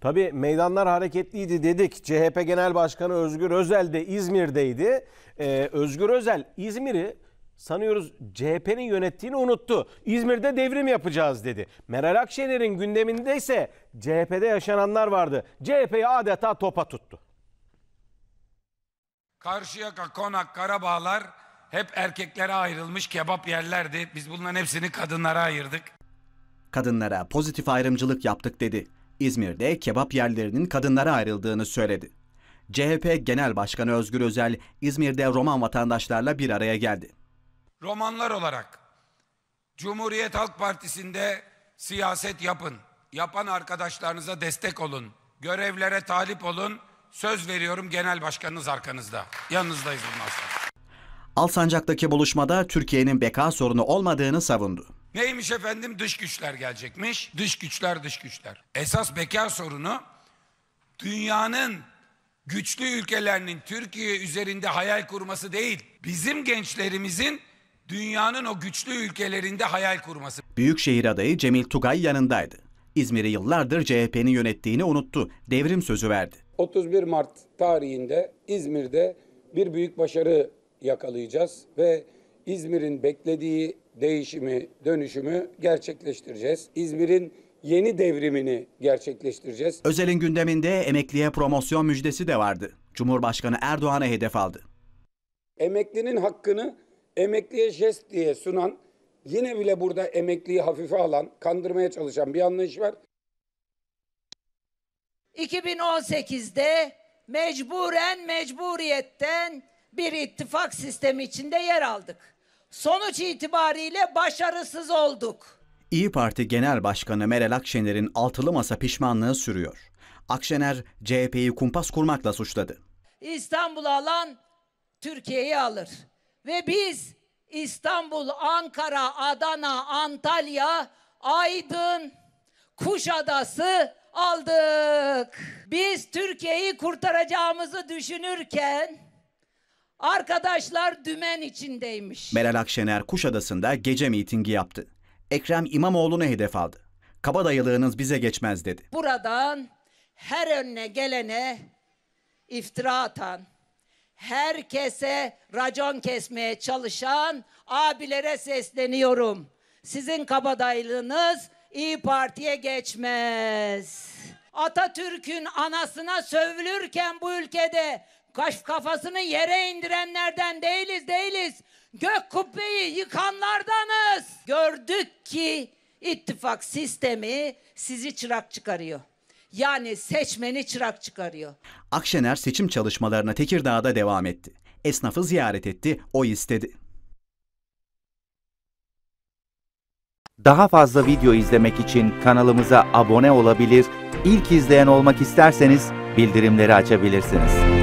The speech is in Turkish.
Tabii meydanlar hareketliydi dedik. CHP Genel Başkanı Özgür Özel de İzmir'deydi. Ee, Özgür Özel İzmir'i sanıyoruz CHP'nin yönettiğini unuttu. İzmir'de devrim yapacağız dedi. Meral Akşener'in gündeminde ise CHP'de yaşananlar vardı. CHP'yi adeta topa tuttu. Karşıyaka, Konak, Karabağlar hep erkeklere ayrılmış kebap yerlerdi. Biz bunların hepsini kadınlara ayırdık. Kadınlara pozitif ayrımcılık yaptık dedi. İzmir'de kebap yerlerinin kadınlara ayrıldığını söyledi. CHP Genel Başkanı Özgür Özel İzmir'de Roman vatandaşlarla bir araya geldi. Romanlar olarak Cumhuriyet Halk Partisi'nde siyaset yapın. Yapan arkadaşlarınıza destek olun. Görevlere talip olun. Söz veriyorum genel başkanınız arkanızda. Yanınızdayız bundan Alsancak'taki buluşmada Türkiye'nin beka sorunu olmadığını savundu. Neymiş efendim? Dış güçler gelecekmiş. Dış güçler, dış güçler. Esas bekar sorunu dünyanın güçlü ülkelerinin Türkiye üzerinde hayal kurması değil. Bizim gençlerimizin dünyanın o güçlü ülkelerinde hayal kurması. Büyükşehir adayı Cemil Tugay yanındaydı. İzmir'i yıllardır CHP'nin yönettiğini unuttu. Devrim sözü verdi. 31 Mart tarihinde İzmir'de bir büyük başarı yakalayacağız ve İzmir'in beklediği değişimi, dönüşümü gerçekleştireceğiz. İzmir'in yeni devrimini gerçekleştireceğiz. Özel'in gündeminde emekliye promosyon müjdesi de vardı. Cumhurbaşkanı Erdoğan'a hedef aldı. Emeklinin hakkını emekliye jest diye sunan, yine bile burada emekliyi hafife alan, kandırmaya çalışan bir anlayış var. 2018'de mecburen mecburiyetten bir ittifak sistemi içinde yer aldık. Sonuç itibariyle başarısız olduk. İyi Parti Genel Başkanı Meral Akşener'in altılı masa pişmanlığı sürüyor. Akşener CHP'yi kumpas kurmakla suçladı. İstanbul'u alan Türkiye'yi alır. Ve biz İstanbul, Ankara, Adana, Antalya, Aydın, Kuşadası aldık. Biz Türkiye'yi kurtaracağımızı düşünürken Arkadaşlar dümen içindeymiş. Meral Akşener Kuşadası'nda gece mitingi yaptı. Ekrem İmamoğlu'nu hedef aldı. Kabadayılığınız bize geçmez dedi. Buradan her önüne gelene iftira atan, herkese racon kesmeye çalışan abilere sesleniyorum. Sizin kabadayılığınız İyi Parti'ye geçmez. Atatürk'ün anasına sövülürken bu ülkede Kaş kafasını yere indirenlerden değiliz değiliz. Gök kubbeyi yıkanlardanız. Gördük ki ittifak sistemi sizi çırak çıkarıyor. Yani seçmeni çırak çıkarıyor. Akşener seçim çalışmalarına Tekirdağ'da devam etti. Esnafı ziyaret etti, o istedi. Daha fazla video izlemek için kanalımıza abone olabilir, ilk izleyen olmak isterseniz bildirimleri açabilirsiniz.